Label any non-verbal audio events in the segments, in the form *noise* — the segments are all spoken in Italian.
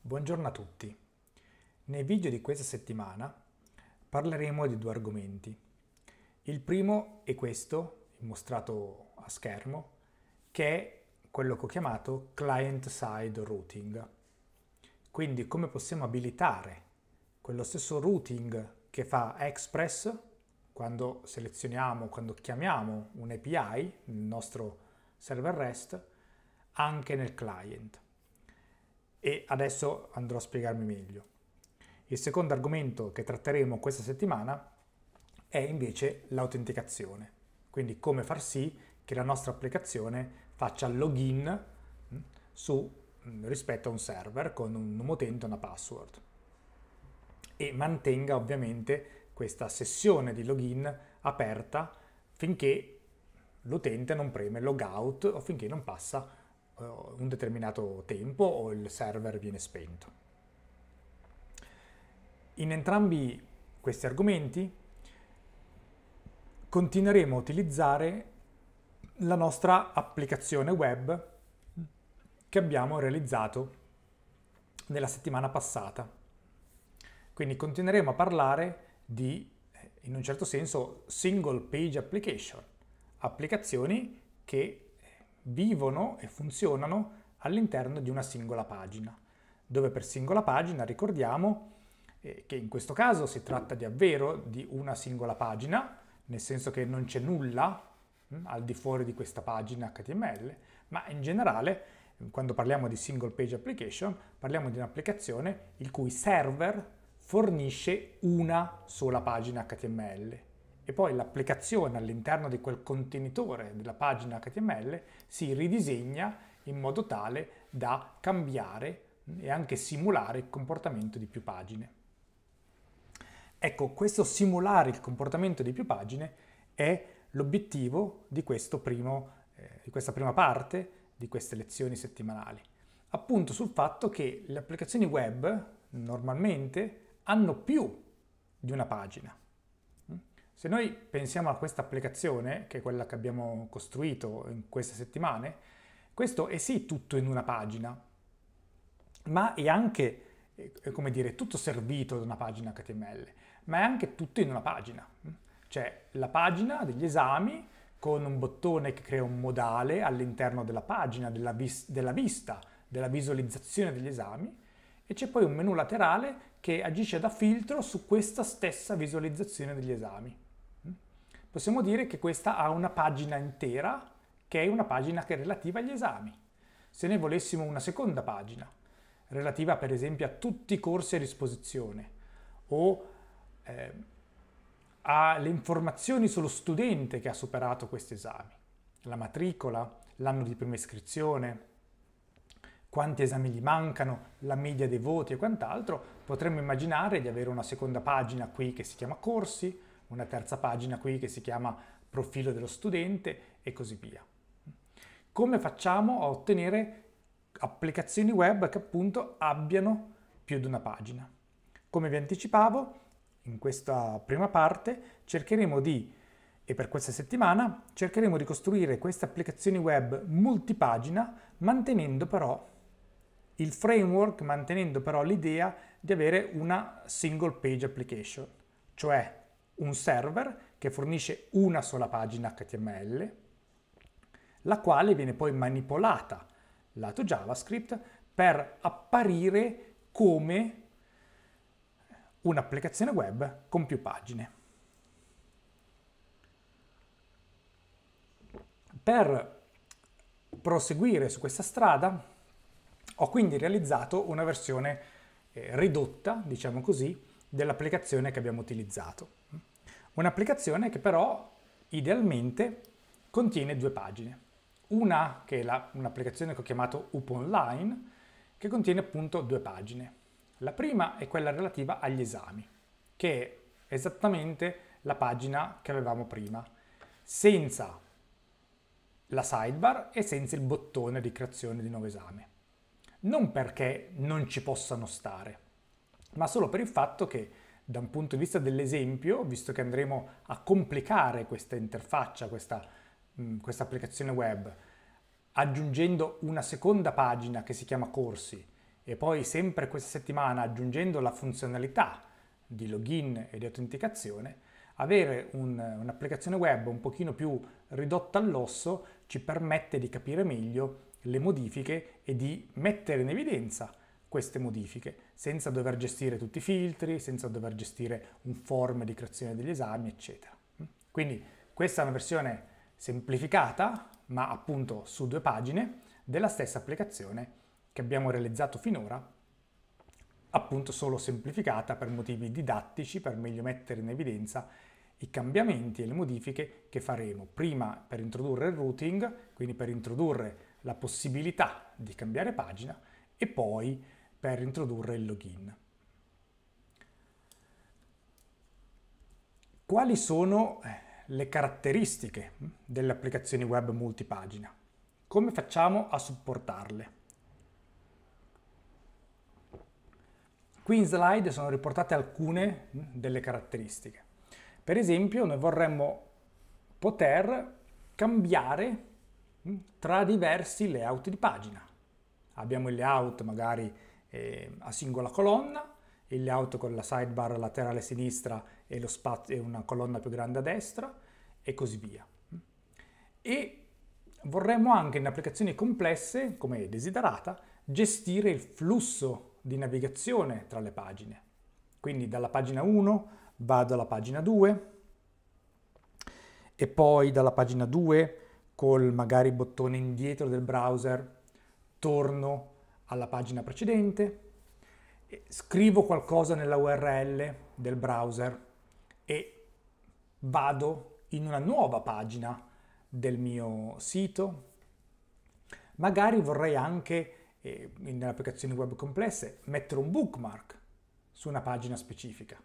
Buongiorno a tutti. Nei video di questa settimana parleremo di due argomenti. Il primo è questo, mostrato a schermo, che è quello che ho chiamato client side routing. Quindi come possiamo abilitare quello stesso routing che fa Express quando selezioniamo, quando chiamiamo un API il nostro server REST anche nel client e adesso andrò a spiegarmi meglio. Il secondo argomento che tratteremo questa settimana è invece l'autenticazione, quindi come far sì che la nostra applicazione faccia login mm, su, mm, rispetto a un server con un nome utente e una password e mantenga ovviamente questa sessione di login aperta finché l'utente non preme logout o finché non passa eh, un determinato tempo o il server viene spento. In entrambi questi argomenti continueremo a utilizzare la nostra applicazione web che abbiamo realizzato nella settimana passata. Quindi continueremo a parlare di, in un certo senso, single page application, applicazioni che vivono e funzionano all'interno di una singola pagina, dove per singola pagina ricordiamo eh, che in questo caso si tratta davvero di una singola pagina, nel senso che non c'è nulla mm, al di fuori di questa pagina HTML, ma in generale quando parliamo di single page application parliamo di un'applicazione il cui server fornisce una sola pagina HTML e poi l'applicazione all'interno di quel contenitore della pagina HTML si ridisegna in modo tale da cambiare e anche simulare il comportamento di più pagine. Ecco, questo simulare il comportamento di più pagine è l'obiettivo di, primo, eh, di questa prima parte di queste lezioni settimanali. Appunto sul fatto che le applicazioni web normalmente hanno più di una pagina se noi pensiamo a questa applicazione, che è quella che abbiamo costruito in queste settimane, questo è sì tutto in una pagina, ma è anche, eh, come dire, tutto servito da una pagina HTML, ma è anche tutto in una pagina. C'è cioè, la pagina degli esami con un bottone che crea un modale all'interno della pagina, della, vis della vista, della visualizzazione degli esami, e c'è poi un menu laterale che agisce da filtro su questa stessa visualizzazione degli esami possiamo dire che questa ha una pagina intera, che è una pagina che è relativa agli esami. Se ne volessimo una seconda pagina, relativa per esempio a tutti i corsi a disposizione o eh, alle informazioni sullo studente che ha superato questi esami, la matricola, l'anno di prima iscrizione, quanti esami gli mancano, la media dei voti e quant'altro, potremmo immaginare di avere una seconda pagina qui che si chiama corsi, una terza pagina qui che si chiama profilo dello studente e così via. Come facciamo a ottenere applicazioni web che appunto abbiano più di una pagina? Come vi anticipavo, in questa prima parte cercheremo di, e per questa settimana, cercheremo di costruire queste applicazioni web multipagina mantenendo però il framework, mantenendo però l'idea di avere una single page application, cioè un server che fornisce una sola pagina HTML, la quale viene poi manipolata lato JavaScript per apparire come un'applicazione web con più pagine. Per proseguire su questa strada ho quindi realizzato una versione eh, ridotta, diciamo così, dell'applicazione che abbiamo utilizzato. Un'applicazione che però idealmente contiene due pagine. Una che è un'applicazione che ho chiamato UP Online, che contiene appunto due pagine. La prima è quella relativa agli esami, che è esattamente la pagina che avevamo prima, senza la sidebar e senza il bottone di creazione di nuovo esame. Non perché non ci possano stare, ma solo per il fatto che da un punto di vista dell'esempio, visto che andremo a complicare questa interfaccia, questa, mh, mm, questa applicazione web, aggiungendo una seconda pagina che si chiama corsi e poi sempre questa settimana aggiungendo la funzionalità di login e di autenticazione, avere un, un'applicazione web un pochino più ridotta all'osso ci permette di capire meglio le modifiche e di mettere in evidenza queste modifiche, senza dover gestire tutti i filtri, senza dover gestire un form di creazione degli esami, eccetera. Quindi questa è una versione semplificata, ma appunto su due pagine, della stessa applicazione che abbiamo realizzato finora, appunto solo semplificata per motivi didattici, per meglio mettere in evidenza i cambiamenti e le modifiche che faremo prima per introdurre il routing, quindi per introdurre la possibilità di cambiare pagina e poi per introdurre il login. Quali sono eh, le caratteristiche hm, delle applicazioni web multipagina? Come facciamo a supportarle? Qui in slide sono riportate alcune hm, delle caratteristiche. Per esempio, noi vorremmo poter cambiare hm, tra diversi layout di pagina. Abbiamo il layout magari eh, a singola colonna, il layout con la sidebar laterale a sinistra e, spazio, e una colonna più grande a destra e così via. E vorremmo anche in applicazioni complesse, come desiderata, gestire il flusso di navigazione tra le pagine. Quindi dalla pagina 1 vado alla pagina 2 e poi dalla pagina 2 col magari bottone indietro del browser torno alla pagina precedente, scrivo qualcosa nella URL del browser e vado in una nuova pagina del mio sito. Magari vorrei anche, eh, nelle applicazioni web complesse, mettere un bookmark su una pagina specifica.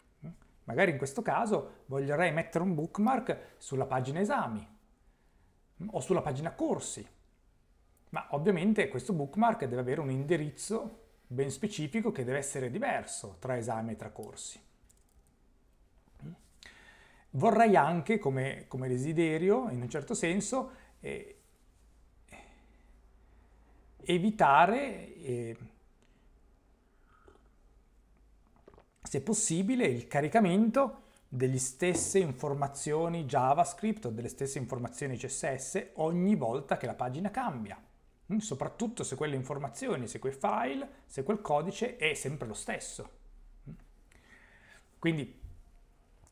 Magari in questo caso vorrei mettere un bookmark sulla pagina esami o sulla pagina corsi ma ovviamente questo bookmark deve avere un indirizzo ben specifico che deve essere diverso tra esami e tra corsi. Vorrei anche, come, come desiderio, in un certo senso, eh, evitare, eh, se possibile, il caricamento delle stesse informazioni JavaScript o delle stesse informazioni CSS ogni volta che la pagina cambia. Mm, soprattutto se quelle informazioni, se quei file, se quel codice è sempre lo stesso. Mm. Quindi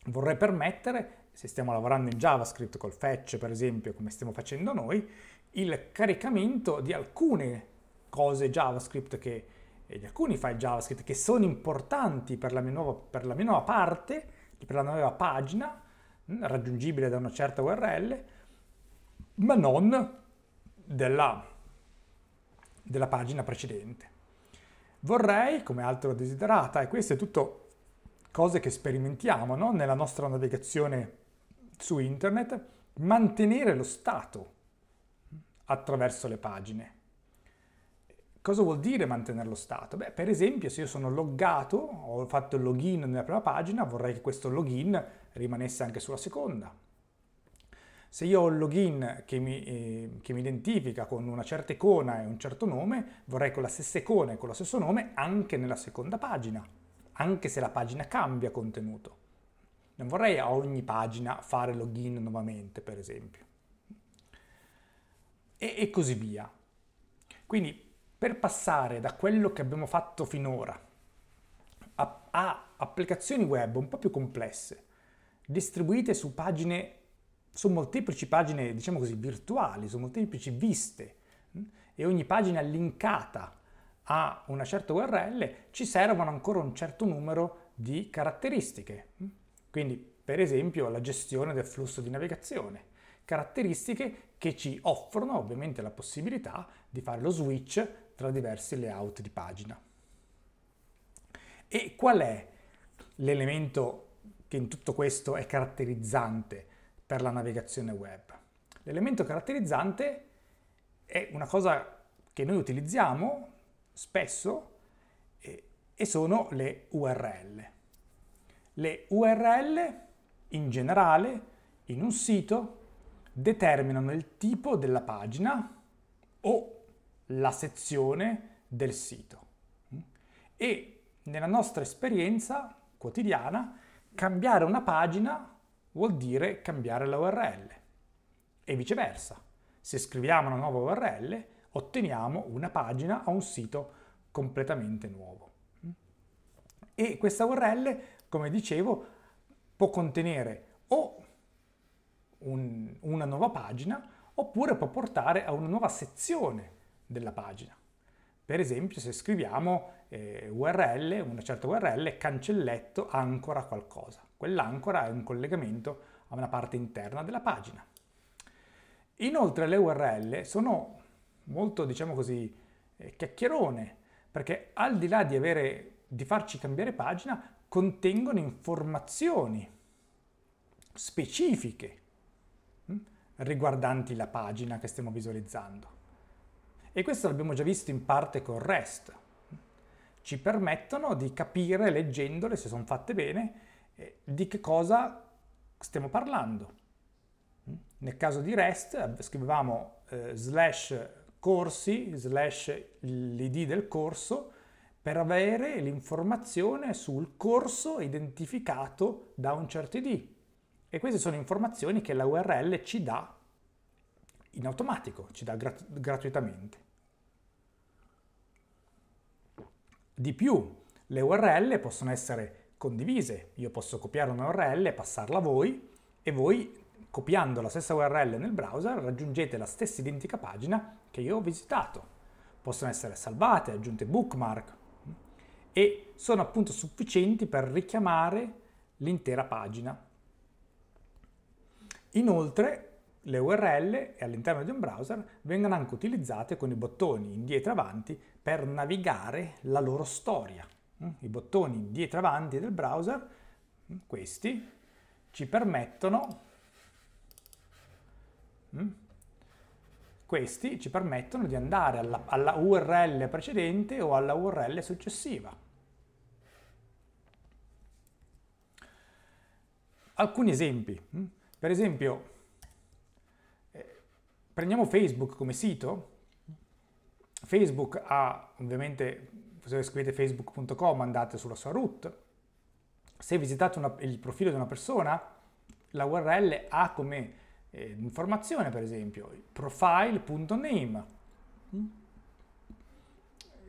vorrei permettere, se stiamo lavorando in JavaScript col fetch per esempio, come stiamo facendo noi, il caricamento di alcune cose JavaScript che, eh, di alcuni file JavaScript che sono importanti per la mia nuova, per la mia nuova parte, per la nuova pagina, mm, raggiungibile da una certa URL, ma non della della pagina precedente. Vorrei, come altro desiderata, e queste è tutto cose che sperimentiamo no? nella nostra navigazione su internet, mantenere lo stato attraverso le pagine. Cosa vuol dire mantenere lo stato? Beh, per esempio, se io sono loggato, ho fatto il login nella prima pagina, vorrei che questo login rimanesse anche sulla seconda, se io ho un login che mi, eh, che mi identifica con una certa icona e un certo nome, vorrei con la stessa icona e con lo stesso nome anche nella seconda pagina, anche se la pagina cambia contenuto. Non vorrei a ogni pagina fare login nuovamente, per esempio. E, e così via. Quindi per passare da quello che abbiamo fatto finora a, a applicazioni web un po' più complesse, distribuite su pagine su molteplici pagine, diciamo così, virtuali, su molteplici viste mm, e ogni pagina linkata a una certa URL ci servono ancora un certo numero di caratteristiche. Mm. Quindi, per esempio, la gestione del flusso di navigazione. Caratteristiche che ci offrono ovviamente la possibilità di fare lo switch tra diversi layout di pagina. E qual è l'elemento che in tutto questo è caratterizzante per la navigazione web. L'elemento caratterizzante è una cosa che noi utilizziamo spesso eh, e sono le URL. Le URL in generale in un sito determinano il tipo della pagina o la sezione del sito. E nella nostra esperienza quotidiana cambiare una pagina vuol dire cambiare la URL e viceversa. Se scriviamo una nuova URL otteniamo una pagina o un sito completamente nuovo. E questa URL, come dicevo, può contenere o un, una nuova pagina oppure può portare a una nuova sezione della pagina. Per esempio, se scriviamo eh, URL, una certa URL, cancelletto ancora qualcosa. Quell'ancora è un collegamento a una parte interna della pagina. Inoltre le URL sono molto, diciamo così, eh, chiacchierone, perché al di là di, avere, di farci cambiare pagina, contengono informazioni specifiche hm, riguardanti la pagina che stiamo visualizzando. E questo l'abbiamo già visto in parte con REST ci permettono di capire, leggendole, se sono fatte bene, eh, di che cosa stiamo parlando. Mm? Nel caso di REST eh, scrivevamo eh, slash corsi, slash l'id del corso, per avere l'informazione sul corso identificato da un certo id. E queste sono informazioni che la URL ci dà in automatico, ci dà grat gratuitamente. Di più, le URL possono essere condivise. Io posso copiare una URL, passarla a voi e voi copiando la stessa URL nel browser raggiungete la stessa identica pagina che io ho visitato. Possono essere salvate, aggiunte bookmark e sono appunto sufficienti per richiamare l'intera pagina. Inoltre le URL all'interno di un browser vengono anche utilizzate con i bottoni indietro e avanti per navigare la loro storia. Mm? I bottoni dietro e avanti del browser, mm, questi, ci permettono, mm, questi ci permettono di andare alla, alla URL precedente o alla URL successiva. Alcuni esempi, per esempio, eh, prendiamo Facebook come sito, Facebook ha ovviamente, se scrivete facebook.com andate sulla sua root, se visitate una, il profilo di una persona, la URL ha come eh, informazione, per esempio, profile.name, mm.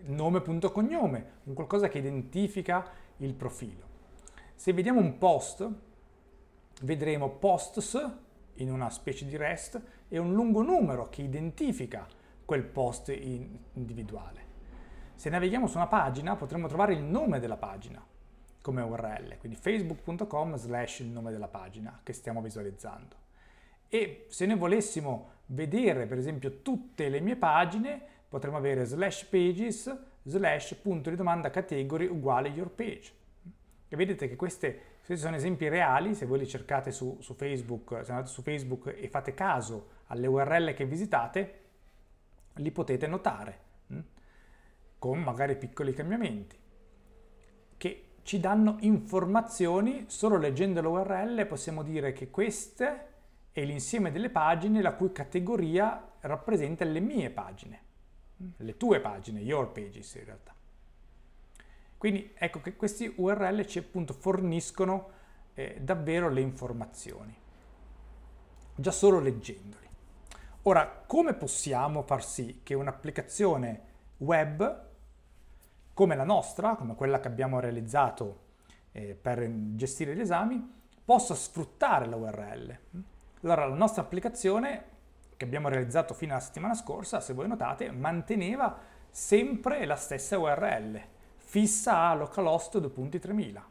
nome.cognome, un qualcosa che identifica il profilo. Se vediamo un post, vedremo posts in una specie di REST e un lungo numero che identifica quel post individuale. Se navighiamo su una pagina potremmo trovare il nome della pagina come URL, quindi facebook.com slash il nome della pagina che stiamo visualizzando. E se noi volessimo vedere per esempio tutte le mie pagine potremmo avere slash pages slash punto di domanda category uguale your page. E vedete che questi sono esempi reali, se voi li cercate su, su Facebook, se andate su Facebook e fate caso alle URL che visitate, li potete notare, mm, con magari piccoli cambiamenti, che ci danno informazioni, solo leggendo l'URL possiamo dire che queste è l'insieme delle pagine la cui categoria rappresenta le mie pagine, mm, le tue pagine, your pages in realtà. Quindi ecco che questi URL ci appunto forniscono eh, davvero le informazioni, già solo leggendole. Ora, come possiamo far sì che un'applicazione web come la nostra, come quella che abbiamo realizzato eh, per gestire gli esami, possa sfruttare la URL? Allora, la nostra applicazione che abbiamo realizzato fino alla settimana scorsa, se voi notate, manteneva sempre la stessa URL, fissa a localhost2.3000.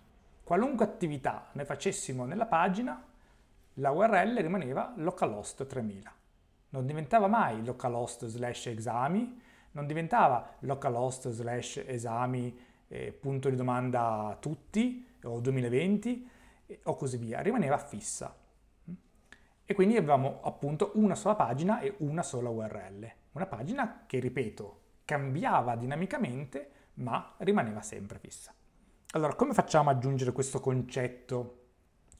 Qualunque attività ne facessimo nella pagina, la URL rimaneva localhost3000 non diventava mai localhost slash esami, non diventava localhost slash esami eh, punto di domanda tutti o 2020 eh, o così via, rimaneva fissa. E quindi avevamo appunto una sola pagina e una sola URL, una pagina che, ripeto, cambiava dinamicamente ma rimaneva sempre fissa. Allora, come facciamo ad aggiungere questo concetto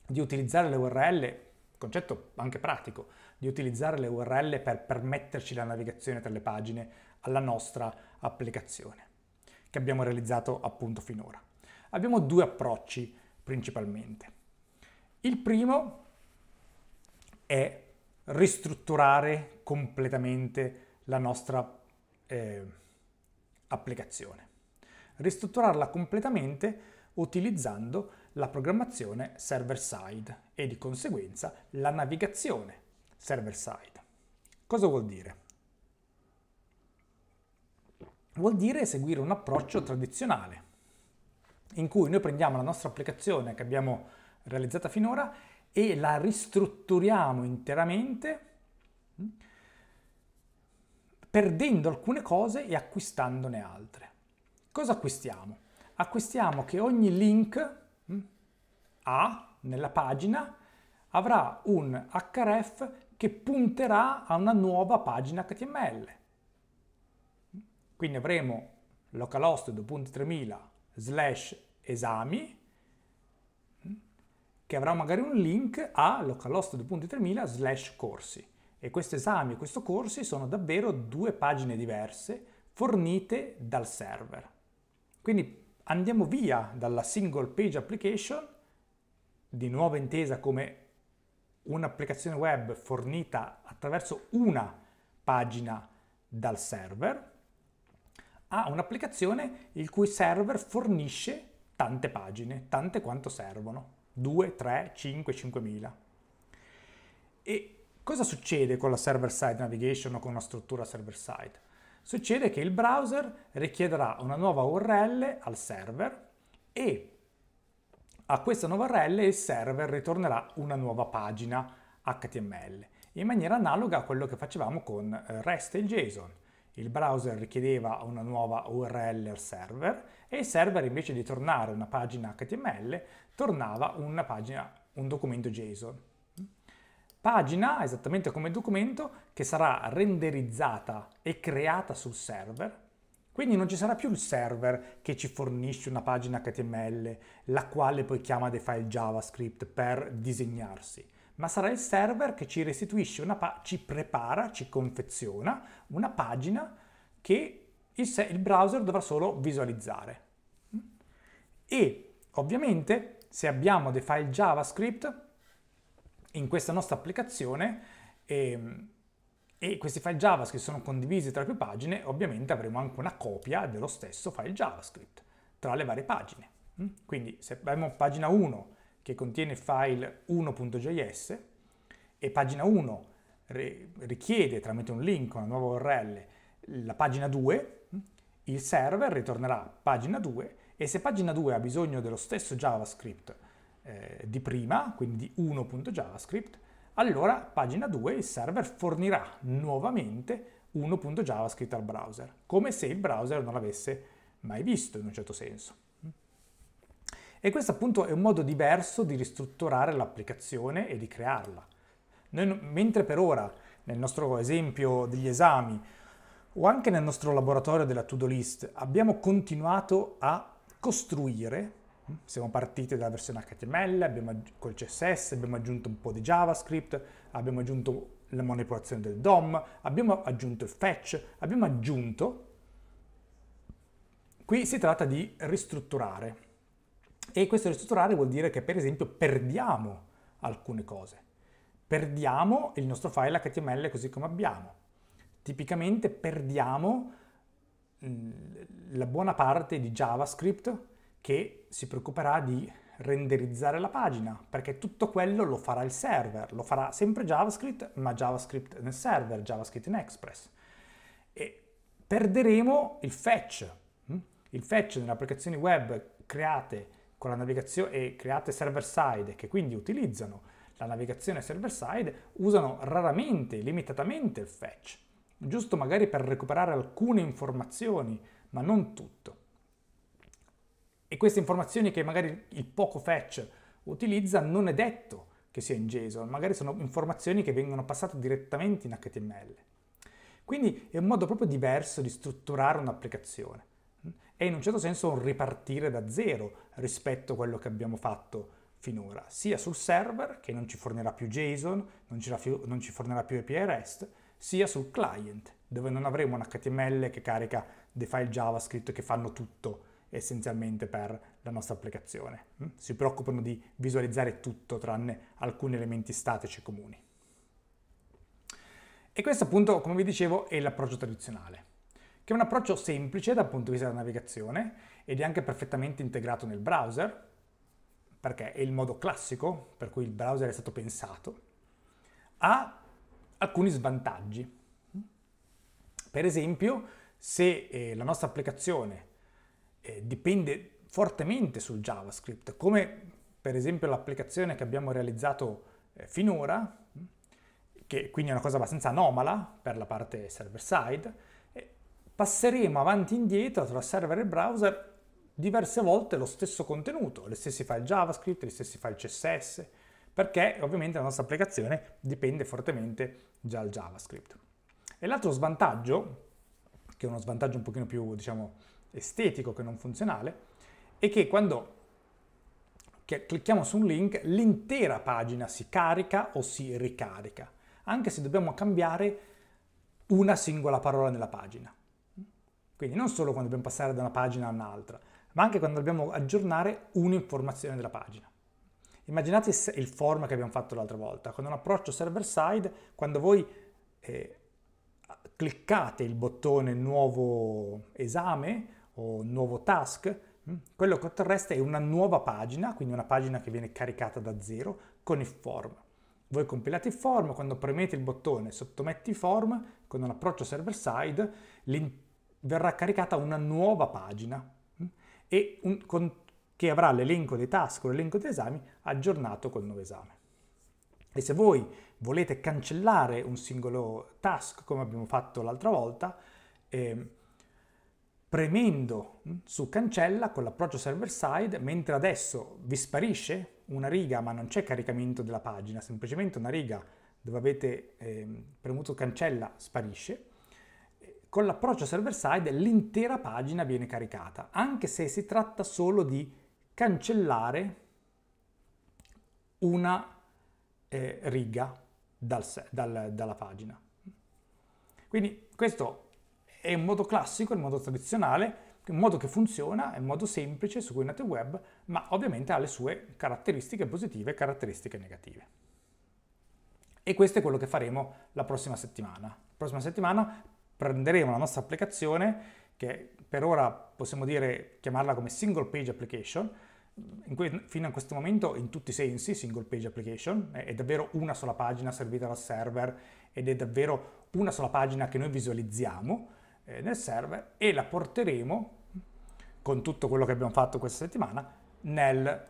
di utilizzare le URL, concetto anche pratico, di utilizzare le URL per permetterci la navigazione tra le pagine alla nostra applicazione che abbiamo realizzato appunto finora. Abbiamo due approcci principalmente. Il primo è ristrutturare completamente la nostra eh, applicazione. Ristrutturarla completamente utilizzando la programmazione server-side e di conseguenza la navigazione server side. Cosa vuol dire? Vuol dire seguire un approccio tradizionale in cui noi prendiamo la nostra applicazione che abbiamo realizzata finora e la ristrutturiamo interamente mm, perdendo alcune cose e acquistandone altre. Cosa acquistiamo? Acquistiamo che ogni link mm, A nella pagina avrà un href che punterà a una nuova pagina HTML. Quindi avremo localhost 2.3000 slash esami che avrà magari un link a localhost 2.3000 slash corsi. E questo esame e questo corsi sono davvero due pagine diverse fornite dal server. Quindi andiamo via dalla single page application, di nuova intesa come un'applicazione web fornita attraverso una pagina dal server a un'applicazione il cui server fornisce tante pagine, tante quanto servono, 2, 3, 5, 5.000. E cosa succede con la server-side navigation o con una struttura server-side? Succede che il browser richiederà una nuova URL al server e a questa nuova URL il server ritornerà una nuova pagina HTML in maniera analoga a quello che facevamo con eh, REST e il JSON. Il browser richiedeva una nuova URL al server e il server invece di tornare una pagina HTML tornava una pagina, un documento JSON. Pagina, esattamente come documento, che sarà renderizzata e creata sul server quindi non ci sarà più il server che ci fornisce una pagina HTML, la quale poi chiama dei file JavaScript per disegnarsi, ma sarà il server che ci restituisce una pagina, ci prepara, ci confeziona una pagina che il, il browser dovrà solo visualizzare. E ovviamente se abbiamo dei file JavaScript in questa nostra applicazione, ehm, e questi file JavaScript sono condivisi tra più pagine, ovviamente avremo anche una copia dello stesso file JavaScript tra le varie pagine. Mm? Quindi se abbiamo pagina 1 che contiene file 1.js e pagina 1 richiede tramite un link, una nuova URL, la pagina 2, mm? il server ritornerà pagina 2 e se pagina 2 ha bisogno dello stesso JavaScript eh, di prima, quindi di 1.javascript, allora pagina 2 il server fornirà nuovamente 1.java scritto al browser, come se il browser non l'avesse mai visto in un certo senso. E questo appunto è un modo diverso di ristrutturare l'applicazione e di crearla. Noi, mentre per ora, nel nostro esempio degli esami o anche nel nostro laboratorio della to-do list, abbiamo continuato a costruire siamo partiti dalla versione HTML, abbiamo, col CSS, abbiamo aggiunto un po' di JavaScript, abbiamo aggiunto la manipolazione del DOM, abbiamo aggiunto il fetch, abbiamo aggiunto... Qui si tratta di ristrutturare. E questo ristrutturare vuol dire che per esempio perdiamo alcune cose. Perdiamo il nostro file HTML così come abbiamo. Tipicamente perdiamo la buona parte di JavaScript che si preoccuperà di renderizzare la pagina, perché tutto quello lo farà il server, lo farà sempre JavaScript, ma JavaScript nel server, JavaScript in Express. E perderemo il fetch. Hm? Il fetch nelle applicazioni web create con la navigazione e create server side che quindi utilizzano la navigazione server side usano raramente, limitatamente il fetch, giusto magari per recuperare alcune informazioni, ma non tutto. E queste informazioni che magari il poco fetch utilizza non è detto che sia in JSON, magari sono informazioni che vengono passate direttamente in HTML. Quindi è un modo proprio diverso di strutturare un'applicazione. È in un certo senso un ripartire da zero rispetto a quello che abbiamo fatto finora, sia sul server che non ci fornirà più JSON, non ci, non ci fornirà più API REST, sia sul client, dove non avremo un HTML che carica dei file JavaScript che fanno tutto essenzialmente per la nostra applicazione. Mm? Si preoccupano di visualizzare tutto tranne alcuni elementi statici comuni. E questo appunto, come vi dicevo, è l'approccio tradizionale, che è un approccio semplice dal punto di vista della navigazione ed è anche perfettamente integrato nel browser, perché è il modo classico per cui il browser è stato pensato, ha alcuni svantaggi. Per esempio, se eh, la nostra applicazione eh, dipende fortemente sul JavaScript, come per esempio l'applicazione che abbiamo realizzato eh, finora, mm, che quindi è una cosa abbastanza anomala per la parte server-side, eh, passeremo avanti e indietro tra server e browser diverse volte lo stesso contenuto, gli stessi file JavaScript, gli stessi file CSS, perché ovviamente la nostra applicazione dipende fortemente dal JavaScript. E l'altro svantaggio, che è uno svantaggio un pochino più, diciamo, estetico che non funzionale, e che quando clicchiamo su un link l'intera pagina si carica o si ricarica, anche se dobbiamo cambiare una singola parola nella pagina. Quindi non solo quando dobbiamo passare da una pagina a un'altra, ma anche quando dobbiamo aggiornare un'informazione della pagina. Immaginate il form che abbiamo fatto l'altra volta, con un approccio server-side, quando voi eh, cliccate il bottone nuovo esame, o nuovo task, mm, quello che otterreste è una nuova pagina, quindi una pagina che viene caricata da zero con il form. Voi compilate il form, quando premete il bottone sottometti il form, con un approccio server-side verrà caricata una nuova pagina mm, un, con, che avrà l'elenco dei task o l'elenco degli esami aggiornato col nuovo esame. E se voi volete cancellare un singolo task, come abbiamo fatto l'altra volta, eh, premendo mm, su cancella con l'approccio server side, mentre adesso vi sparisce una riga ma non c'è caricamento della pagina, semplicemente una riga dove avete eh, premuto cancella sparisce. Con l'approccio server side l'intera pagina viene caricata, anche se si tratta solo di cancellare una eh, riga dal, dal, dalla pagina. Quindi questo è un modo classico, è un modo tradizionale, è un modo che funziona, è un modo semplice su cui nate web, ma ovviamente ha le sue caratteristiche positive e caratteristiche negative. E questo è quello che faremo la prossima settimana. La prossima settimana prenderemo la nostra applicazione, che per ora possiamo dire chiamarla come single page application, Que- fino a questo momento in tutti i sensi single page application, è, davvero una sola pagina servita dal server ed è davvero una sola pagina che noi visualizziamo, eh, nel server e la porteremo con tutto quello che abbiamo fatto questa settimana nel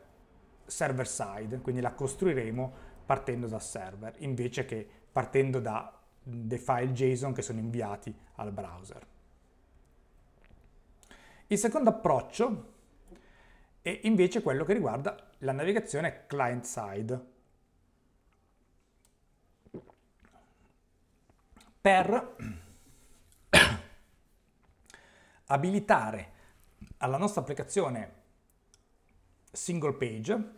server side, quindi la costruiremo partendo dal server invece che partendo da dei file JSON che sono inviati al browser. Il secondo approccio è invece quello che riguarda la navigazione client side per abilitare alla nostra applicazione single page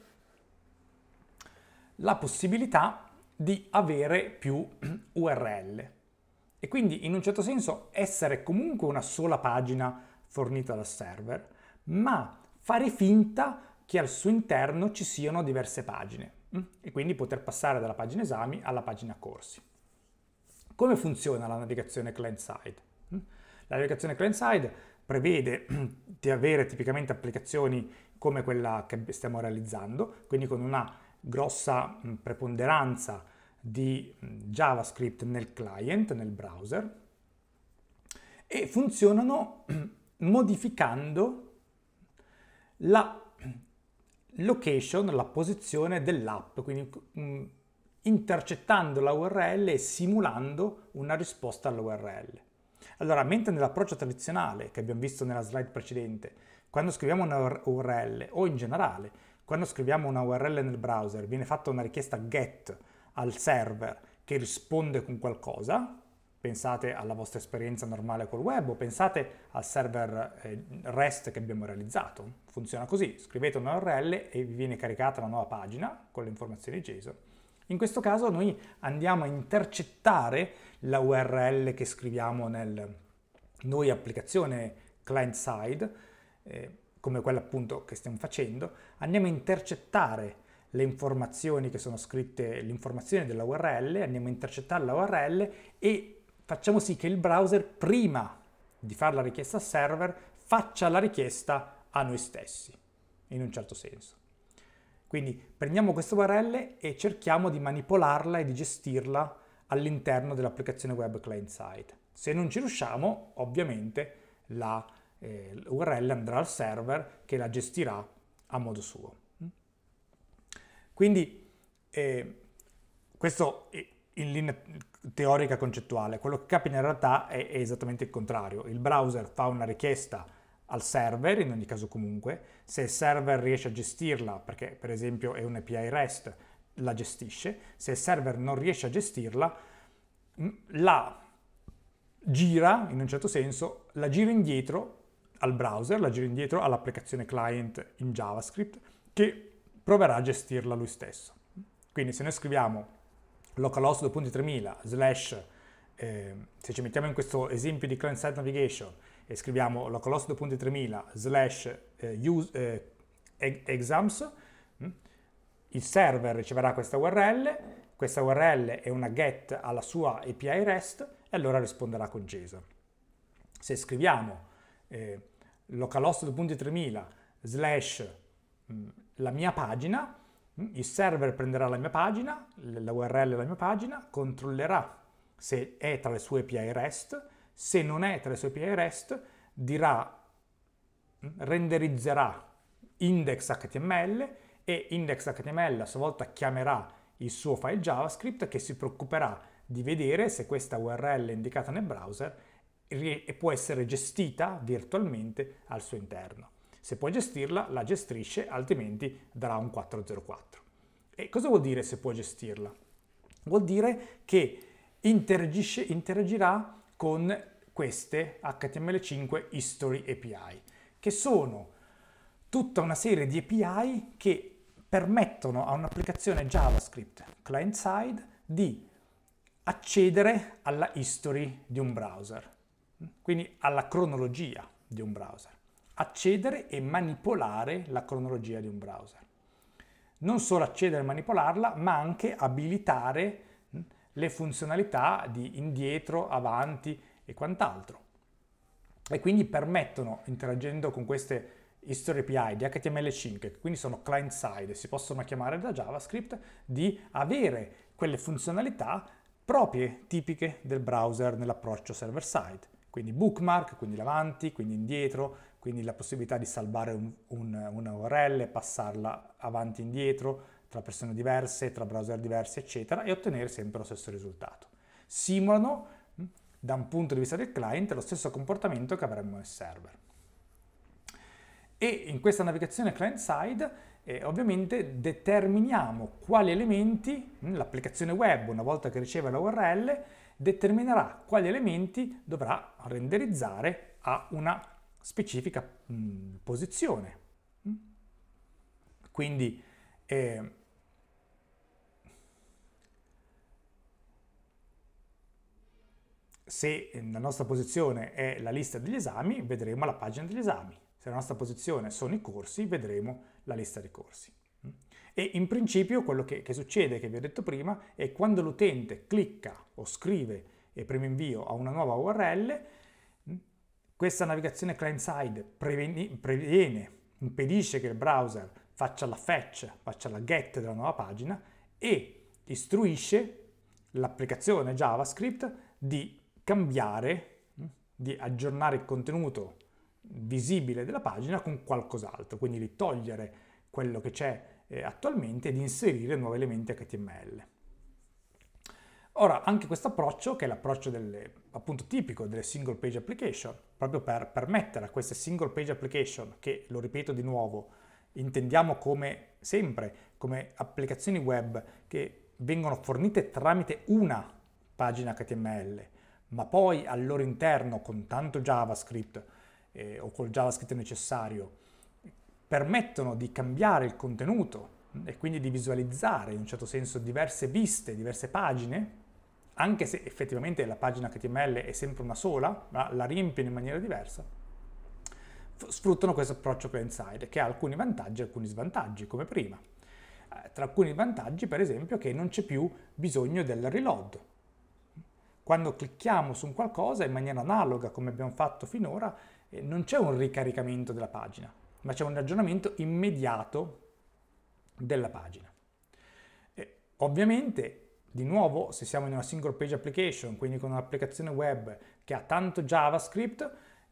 la possibilità di avere più *clears throat* URL e quindi in un certo senso essere comunque una sola pagina fornita dal server, ma fare finta che al suo interno ci siano diverse pagine mm? e quindi poter passare dalla pagina esami alla pagina corsi. Come funziona la navigazione client-side? Mm? La navigazione client-side prevede *clears throat* di avere tipicamente applicazioni come quella che stiamo realizzando, quindi con una grossa preponderanza di JavaScript nel client, nel browser, e funzionano *clears throat* modificando la location, la posizione dell'app, quindi intercettando la URL e simulando una risposta all'URL. Allora, mentre nell'approccio tradizionale che abbiamo visto nella slide precedente, quando scriviamo una URL o in generale, quando scriviamo una URL nel browser, viene fatta una richiesta get al server che risponde con qualcosa, pensate alla vostra esperienza normale col web o pensate al server eh, REST che abbiamo realizzato. Funziona così, scrivete una URL e vi viene caricata una nuova pagina con le informazioni JSON. In questo caso noi andiamo a intercettare la URL che scriviamo nel noi applicazione client side, eh, come quella appunto che stiamo facendo, andiamo a intercettare le informazioni che sono scritte, l'informazione della URL, andiamo a intercettare la URL e facciamo sì che il browser prima di fare la richiesta al server faccia la richiesta a noi stessi, in un certo senso. Quindi prendiamo questa URL e cerchiamo di manipolarla e di gestirla all'interno dell'applicazione web client side. Se non ci riusciamo, ovviamente la eh, URL andrà al server che la gestirà a modo suo. Mm? Quindi eh, questo in linea teorica concettuale, quello che capita in realtà è, è esattamente il contrario. Il browser fa una richiesta al server, in ogni caso comunque, se il server riesce a gestirla, perché per esempio è un API REST, la gestisce, se il server non riesce a gestirla, la gira in un certo senso, la gira indietro al browser, la gira indietro all'applicazione client in JavaScript che proverà a gestirla lui stesso. Quindi se noi scriviamo localhost 2.3000 slash, eh, se ci mettiamo in questo esempio di client side navigation e scriviamo localhost 2.3000 slash eh, use, eh, exams, mh, il server riceverà questa URL, questa URL è una get alla sua API REST e allora risponderà con JSON. Se scriviamo eh, localhost slash mm, la mia pagina, mm, il server prenderà la mia pagina, la URL della mia pagina, controllerà se è tra le sue API REST, se non è tra le sue API REST dirà mm, renderizzerà index.html e index.html a sua volta chiamerà il suo file JavaScript che si preoccuperà di vedere se questa URL indicata nel browser può essere gestita virtualmente al suo interno. Se può gestirla, la gestisce, altrimenti darà un 404. E cosa vuol dire se può gestirla? Vuol dire che interagirà con queste HTML5 History API, che sono tutta una serie di API che permettono a un'applicazione JavaScript client-side di accedere alla history di un browser, quindi alla cronologia di un browser, accedere e manipolare la cronologia di un browser. Non solo accedere e manipolarla, ma anche abilitare le funzionalità di indietro, avanti e quant'altro. E quindi permettono, interagendo con queste History API di HTML5, quindi sono client-side, si possono chiamare da JavaScript, di avere quelle funzionalità proprie, tipiche del browser nell'approccio server-side. Quindi bookmark, quindi l'avanti, quindi indietro, quindi la possibilità di salvare un, un, una URL, passarla avanti e indietro, tra persone diverse, tra browser diversi, eccetera, e ottenere sempre lo stesso risultato. Simulano, mm, da un punto di vista del client, lo stesso comportamento che avremmo nel server e in questa navigazione client-side eh, ovviamente determiniamo quali elementi mm, l'applicazione web, una volta che riceve la URL, determinerà quali elementi dovrà renderizzare a una specifica mh, mm, posizione. Mm? Quindi eh, se la nostra posizione è la lista degli esami, vedremo la pagina degli esami se la nostra posizione sono i corsi, vedremo la lista dei corsi. E in principio quello che, che succede, che vi ho detto prima, è quando l'utente clicca o scrive e preme invio a una nuova URL, questa navigazione client-side previene, impedisce che il browser faccia la fetch, faccia la get della nuova pagina e istruisce l'applicazione JavaScript di cambiare, di aggiornare il contenuto visibile della pagina con qualcos'altro, quindi di togliere quello che c'è eh, attualmente di inserire nuovi elementi HTML. Ora, anche questo approccio, che è l'approccio appunto tipico delle single page application, proprio per permettere a queste single page application, che lo ripeto di nuovo, intendiamo come sempre, come applicazioni web che vengono fornite tramite una pagina HTML, ma poi al loro interno con tanto JavaScript eh, o col JavaScript necessario, permettono di cambiare il contenuto mm, e quindi di visualizzare in un certo senso diverse viste, diverse pagine, anche se effettivamente la pagina HTML è sempre una sola, ma la riempiono in maniera diversa, sfruttano questo approccio client-side che ha alcuni vantaggi e alcuni svantaggi, come prima. Eh, tra alcuni vantaggi, per esempio, che non c'è più bisogno del reload. Quando clicchiamo su un qualcosa in maniera analoga come abbiamo fatto finora, eh, non c'è un ricaricamento della pagina, ma c'è un aggiornamento immediato della pagina. E eh, ovviamente, di nuovo, se siamo in una single page application, quindi con un'applicazione web che ha tanto JavaScript,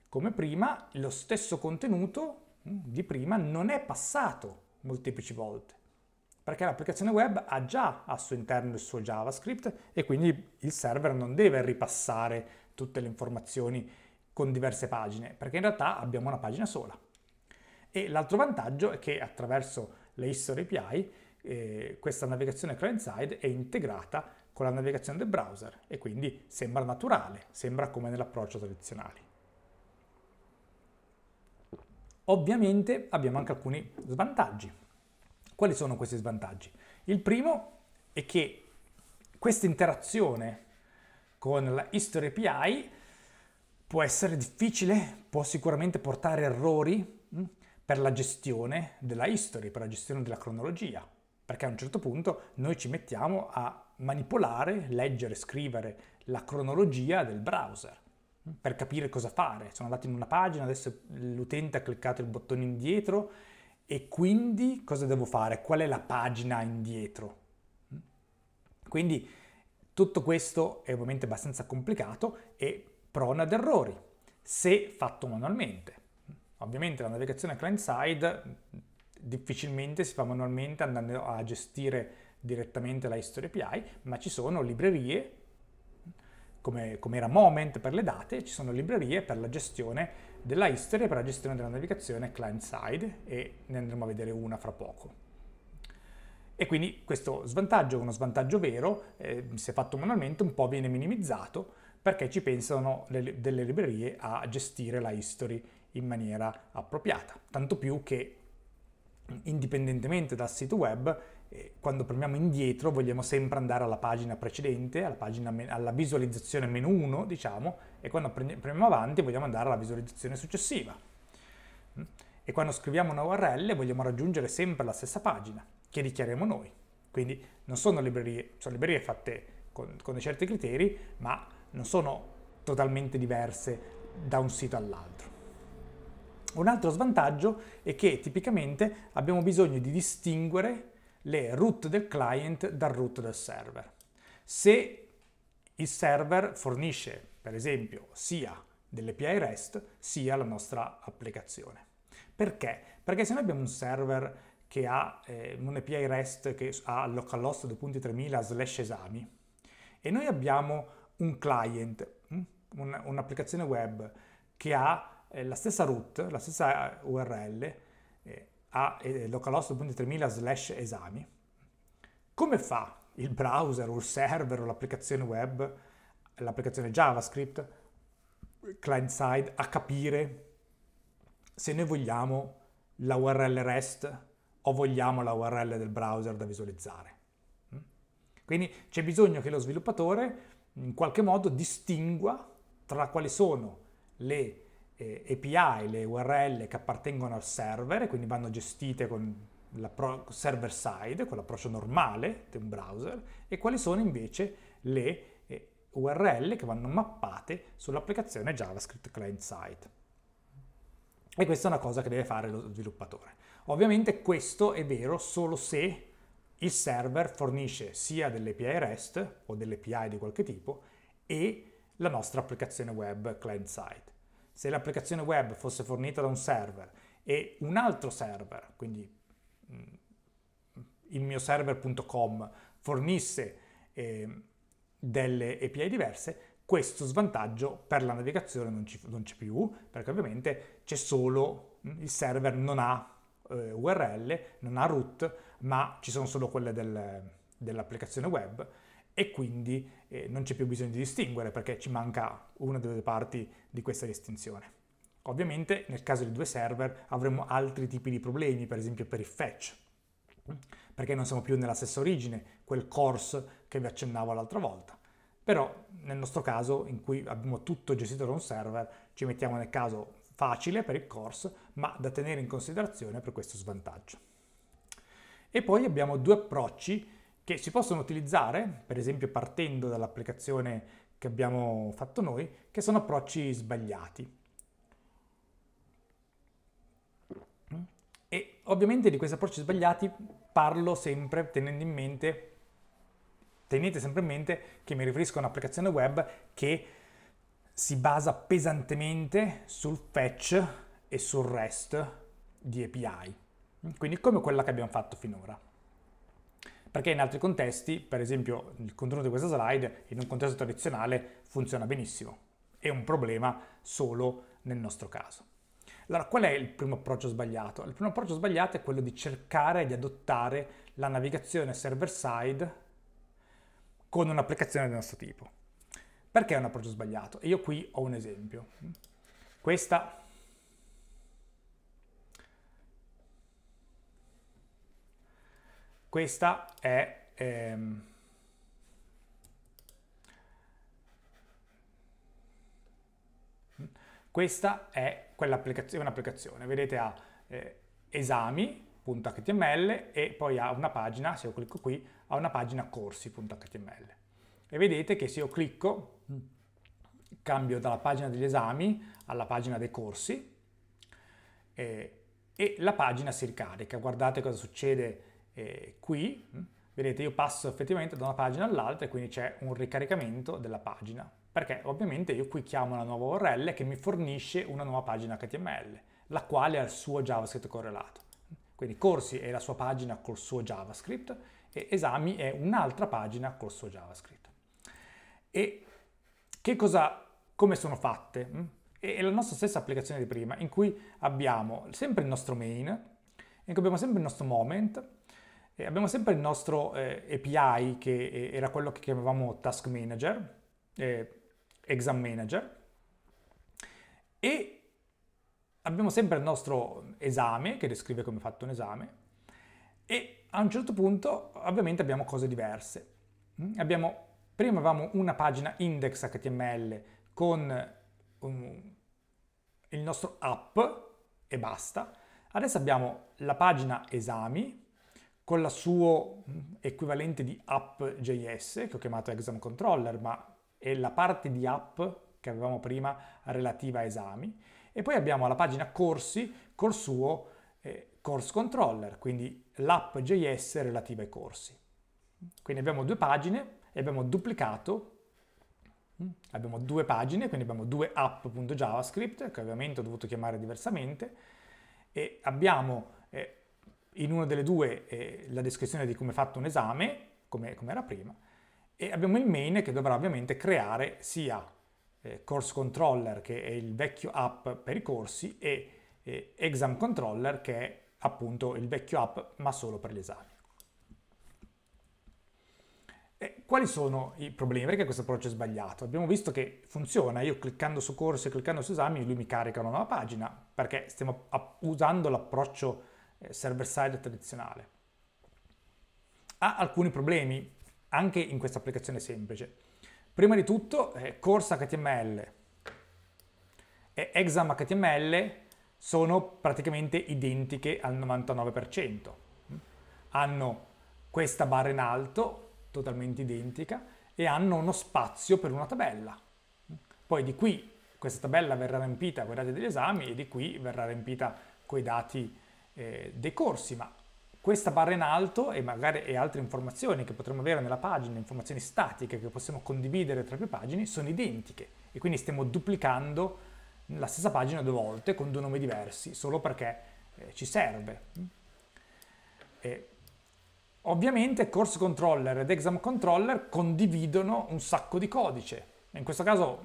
come prima, lo stesso contenuto mm, di prima non è passato molteplici volte, perché l'applicazione web ha già al suo interno il suo JavaScript e quindi il server non deve ripassare tutte le informazioni con diverse pagine, perché in realtà abbiamo una pagina sola. E l'altro vantaggio è che attraverso le History API eh, questa navigazione client-side è integrata con la navigazione del browser e quindi sembra naturale, sembra come nell'approccio tradizionale. Ovviamente abbiamo anche alcuni svantaggi. Quali sono questi svantaggi? Il primo è che questa interazione con la History API Può essere difficile, può sicuramente portare errori mm, per la gestione della history, per la gestione della cronologia, perché a un certo punto noi ci mettiamo a manipolare, leggere, scrivere la cronologia del browser mm, per capire cosa fare. Sono andato in una pagina, adesso l'utente ha cliccato il bottone indietro e quindi cosa devo fare? Qual è la pagina indietro? Mm. Quindi tutto questo è ovviamente abbastanza complicato e prona ad errori se fatto manualmente. Ovviamente la navigazione client-side difficilmente si fa manualmente andando a gestire direttamente la History API, ma ci sono librerie, come, come, era Moment per le date, ci sono librerie per la gestione della History per la gestione della navigazione client-side e ne andremo a vedere una fra poco. E quindi questo svantaggio, uno svantaggio vero, eh, se fatto manualmente un po' viene minimizzato, perché ci pensano le, delle librerie a gestire la history in maniera appropriata. Tanto più che indipendentemente dal sito web, eh, quando premiamo indietro vogliamo sempre andare alla pagina precedente, alla, pagina, alla visualizzazione meno 1, diciamo, e quando pre- premiamo avanti vogliamo andare alla visualizzazione successiva. Mm? E quando scriviamo una URL vogliamo raggiungere sempre la stessa pagina che dichiariamo noi. Quindi non sono librerie, sono librerie fatte con, con dei certi criteri, ma non sono totalmente diverse da un sito all'altro. Un altro svantaggio è che tipicamente abbiamo bisogno di distinguere le root del client dal root del server. Se il server fornisce, per esempio, sia dell'API REST sia la nostra applicazione. Perché? Perché se noi abbiamo un server che ha eh, un API REST che ha localhost 2.3000 slash esami e noi abbiamo un client, mm? un'applicazione web che ha eh, la stessa root, la stessa eh, URL, eh, ha localhost.3000 slash esami, come fa il browser o il server o l'applicazione web, l'applicazione JavaScript, client side, a capire se noi vogliamo la URL REST o vogliamo la URL del browser da visualizzare. Mm? Quindi c'è bisogno che lo sviluppatore in qualche modo distingua tra quali sono le eh, API, le URL che appartengono al server e quindi vanno gestite con la server side, con l'approccio normale di un browser, e quali sono invece le eh, URL che vanno mappate sull'applicazione JavaScript client side. E questa è una cosa che deve fare lo sviluppatore. Ovviamente questo è vero solo se il server fornisce sia dell'API REST o dell'API di qualche tipo e la nostra applicazione web client-side. Se l'applicazione web fosse fornita da un server e un altro server, quindi mm, il mio server.com, fornisse eh, delle API diverse, questo svantaggio per la navigazione non, ci, non c'è più, perché ovviamente c'è solo mm, il server non ha eh, URL, non ha root, ma ci sono solo quelle del, dell'applicazione web e quindi eh, non c'è più bisogno di distinguere perché ci manca una delle parti di questa distinzione. Ovviamente nel caso di due server avremo altri tipi di problemi, per esempio per il fetch, perché non siamo più nella stessa origine, quel course che vi accennavo l'altra volta. Però nel nostro caso, in cui abbiamo tutto gestito da un server, ci mettiamo nel caso facile per il course, ma da tenere in considerazione per questo svantaggio. E poi abbiamo due approcci che si possono utilizzare, per esempio partendo dall'applicazione che abbiamo fatto noi, che sono approcci sbagliati. E ovviamente di questi approcci sbagliati parlo sempre tenendo in mente tenete sempre in mente che mi riferisco a un'applicazione web che si basa pesantemente sul fetch e sul REST di API quindi come quella che abbiamo fatto finora. Perché in altri contesti, per esempio il contenuto di questa slide, in un contesto tradizionale funziona benissimo, è un problema solo nel nostro caso. Allora, qual è il primo approccio sbagliato? Il primo approccio sbagliato è quello di cercare di adottare la navigazione server-side con un'applicazione del nostro tipo. Perché è un approccio sbagliato? E io qui ho un esempio. Questa Questa è... Ehm, questa è quell'applicazione, un'applicazione. Vedete ha eh, esami.html e poi ha una pagina, se io clicco qui, ha una pagina corsi.html. E vedete che se io clicco, cambio dalla pagina degli esami alla pagina dei corsi eh, e la pagina si ricarica. Guardate cosa succede eh, qui, vedete io passo effettivamente da una pagina all'altra e quindi c'è un ricaricamento della pagina, perché ovviamente io qui chiamo una nuova URL che mi fornisce una nuova pagina HTML, la quale ha il suo JavaScript correlato. Quindi corsi è la sua pagina col suo JavaScript e esami è un'altra pagina col suo JavaScript. E che cosa, come sono fatte? Mm? È la nostra stessa applicazione di prima, in cui abbiamo sempre il nostro main, in cui abbiamo sempre il nostro moment, e abbiamo sempre il nostro eh, API che eh, era quello che chiamavamo Task Manager, eh, Exam Manager, e abbiamo sempre il nostro esame che descrive come è fatto un esame e a un certo punto ovviamente abbiamo cose diverse. Mm? Abbiamo, prima avevamo una pagina index HTML con un, il nostro app e basta. Adesso abbiamo la pagina esami con la sua equivalente di app.js che ho chiamato exam controller, ma è la parte di app che avevamo prima relativa a esami. E poi abbiamo la pagina corsi, corsuo, eh, course controller, quindi l'app.js relativa ai corsi. Quindi abbiamo due pagine e abbiamo duplicato Abbiamo due pagine, quindi abbiamo due app.javascript, che ovviamente ho dovuto chiamare diversamente, e abbiamo eh, in una delle due eh, la descrizione di come è fatto un esame, come, come, era prima, e abbiamo il main che dovrà ovviamente creare sia eh, course controller, che è il vecchio app per i corsi, e eh, exam controller, che è appunto il vecchio app, ma solo per gli esami. E quali sono i problemi? Perché questo approccio è sbagliato? Abbiamo visto che funziona, io cliccando su corsi e cliccando su esami, lui mi carica una nuova pagina, perché stiamo usando l'approccio eh, server-side tradizionale. Ha alcuni problemi, anche in questa applicazione semplice. Prima di tutto, eh, corsa HTML e exam HTML sono praticamente identiche al 99%. Hanno questa barra in alto, totalmente identica, e hanno uno spazio per una tabella. Poi di qui questa tabella verrà riempita con i dati degli esami e di qui verrà riempita con i dati eh, dei corsi, ma questa barra in alto e magari e altre informazioni che potremmo avere nella pagina, informazioni statiche che possiamo condividere tra più pagine, sono identiche e quindi stiamo duplicando la stessa pagina due volte con due nomi diversi, solo perché eh, ci serve. E ovviamente Course Controller ed Exam Controller condividono un sacco di codice, in questo caso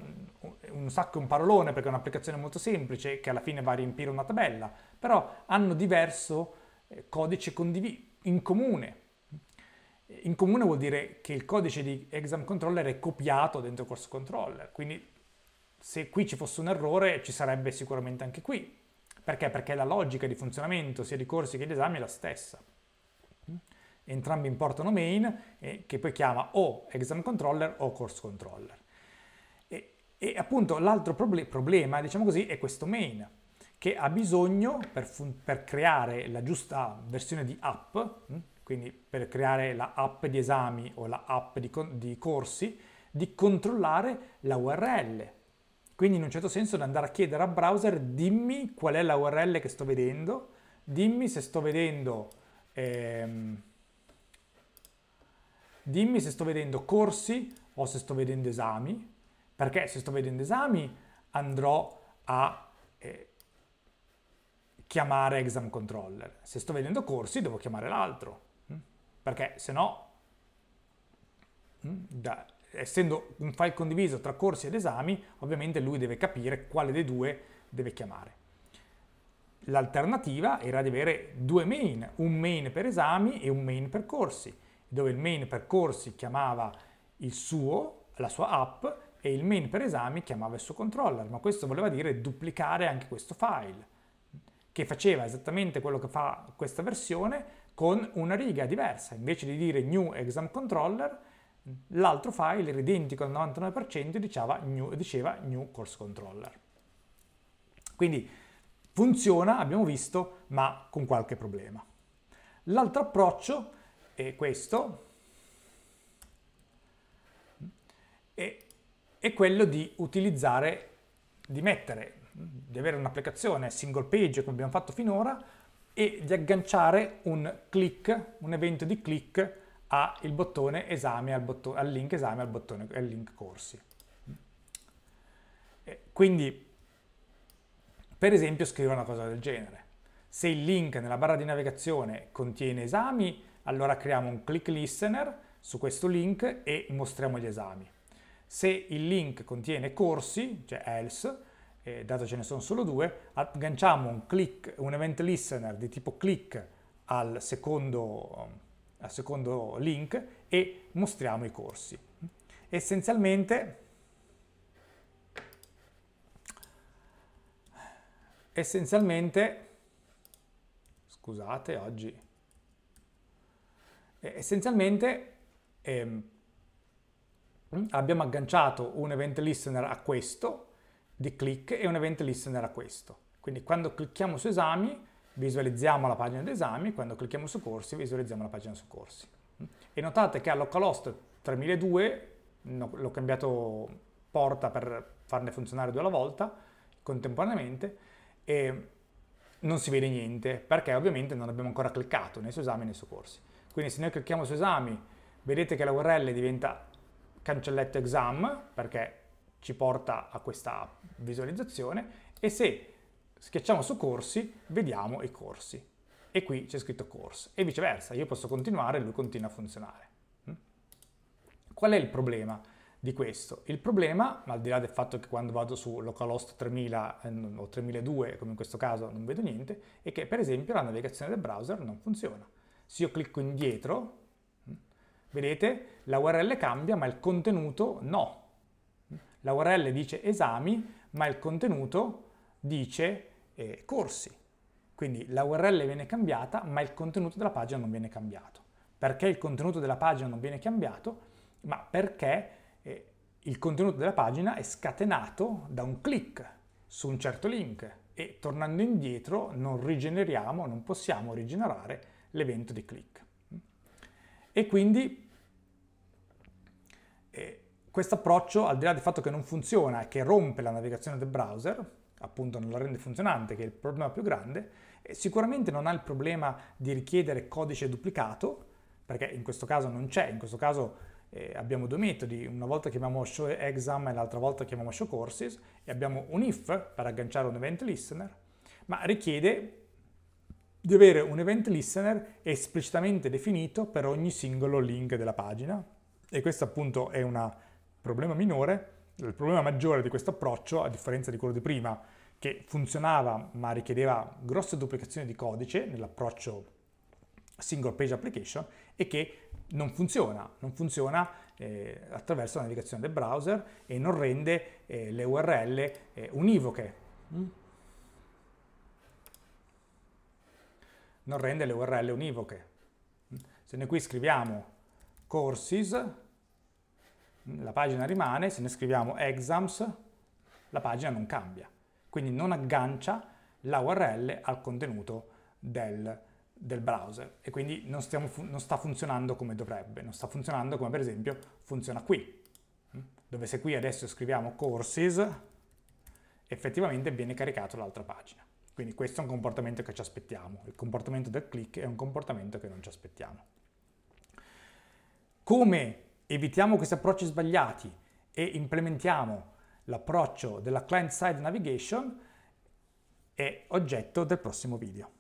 un sacco è un parolone perché è un'applicazione molto semplice che alla fine va a riempire una tabella, però hanno diverso eh, codice in comune. In comune vuol dire che il codice di exam controller è copiato dentro corso controller, quindi se qui ci fosse un errore ci sarebbe sicuramente anche qui. Perché? Perché la logica di funzionamento sia di corsi che di esami è la stessa. Entrambi importano main eh, che poi chiama o exam controller o course controller. E, e appunto l'altro proble problema, diciamo così, è questo main che ha bisogno per, per creare la giusta versione di app, hm? quindi per creare la app di esami o la app di, di corsi, di controllare la URL. Quindi in un certo senso di andare a chiedere al browser dimmi qual è la URL che sto vedendo, dimmi se sto vedendo, ehm, dimmi se sto vedendo corsi o se sto vedendo esami, perché se sto vedendo esami andrò a eh, chiamare exam controller. Se sto vedendo corsi devo chiamare l'altro, mm? perché se no, mm, da, essendo un file condiviso tra corsi ed esami, ovviamente lui deve capire quale dei due deve chiamare. L'alternativa era di avere due main, un main per esami e un main per corsi, dove il main per corsi chiamava il suo, la sua app, e il main per esami chiamava il suo controller, ma questo voleva dire duplicare anche questo file che faceva esattamente quello che fa questa versione con una riga diversa. Invece di dire new exam controller, l'altro file era identico al 99% e diceva new, diceva new course controller. Quindi funziona, abbiamo visto, ma con qualche problema. L'altro approccio è questo, è, quello di utilizzare, di mettere di avere un'applicazione single page come abbiamo fatto finora e di agganciare un click, un evento di click al bottone esame, al, bottone, al link esame, al bottone al link corsi. Eh, quindi, per esempio, scrivo una cosa del genere. Se il link nella barra di navigazione contiene esami, allora creiamo un click listener su questo link e mostriamo gli esami. Se il link contiene corsi, cioè else, eh, dato ce ne sono solo due, agganciamo un, click, un event listener di tipo click al secondo, al secondo link e mostriamo i corsi. Essenzialmente, essenzialmente scusate oggi, essenzialmente ehm, abbiamo agganciato un event listener a questo di click e un event listener a questo. Quindi quando clicchiamo su esami visualizziamo la pagina d'esami, quando clicchiamo su corsi visualizziamo la pagina su corsi. E notate che a localhost 3002 l'ho cambiato porta per farne funzionare due alla volta contemporaneamente e non si vede niente perché ovviamente non abbiamo ancora cliccato né su esami né su corsi. Quindi se noi clicchiamo su esami vedete che la URL diventa cancelletto exam perché ci porta a questa visualizzazione e se schiacciamo su corsi vediamo i corsi e qui c'è scritto course e viceversa, io posso continuare e lui continua a funzionare. Mm? Qual è il problema di questo? Il problema, al di là del fatto che quando vado su localhost 3000 eh, o 3002, come in questo caso non vedo niente, è che per esempio la navigazione del browser non funziona. Se io clicco indietro, mm, vedete, la URL cambia ma il contenuto no, la URL dice esami, ma il contenuto dice eh, corsi. Quindi la URL viene cambiata, ma il contenuto della pagina non viene cambiato. Perché il contenuto della pagina non viene cambiato? Ma perché eh, il contenuto della pagina è scatenato da un click su un certo link e tornando indietro non rigeneriamo, non possiamo rigenerare l'evento di click. E quindi eh, questo approccio, al di là del fatto che non funziona e che rompe la navigazione del browser, appunto non la rende funzionante, che è il problema più grande, eh, sicuramente non ha il problema di richiedere codice duplicato, perché in questo caso non c'è, in questo caso eh, abbiamo due metodi, una volta chiamiamo show exam e l'altra volta chiamiamo show courses e abbiamo un if per agganciare un event listener, ma richiede di avere un event listener esplicitamente definito per ogni singolo link della pagina e questa appunto è una problema minore, il problema maggiore di questo approccio, a differenza di quello di prima, che funzionava ma richiedeva grosse duplicazioni di codice nell'approccio single page application, è che non funziona, non funziona eh, attraverso la navigazione del browser e non rende eh, le URL eh, univoche. Mm? Non rende le URL univoche. Se noi qui scriviamo courses, la pagina rimane, se ne scriviamo exams, la pagina non cambia. Quindi non aggancia la URL al contenuto del, del browser e quindi non, stiamo, non sta funzionando come dovrebbe, non sta funzionando come per esempio funziona qui, mm? dove se qui adesso scriviamo courses, effettivamente viene caricato l'altra pagina. Quindi questo è un comportamento che ci aspettiamo, il comportamento del click è un comportamento che non ci aspettiamo. Come Evitiamo questi approcci sbagliati e implementiamo l'approccio della client-side navigation è oggetto del prossimo video.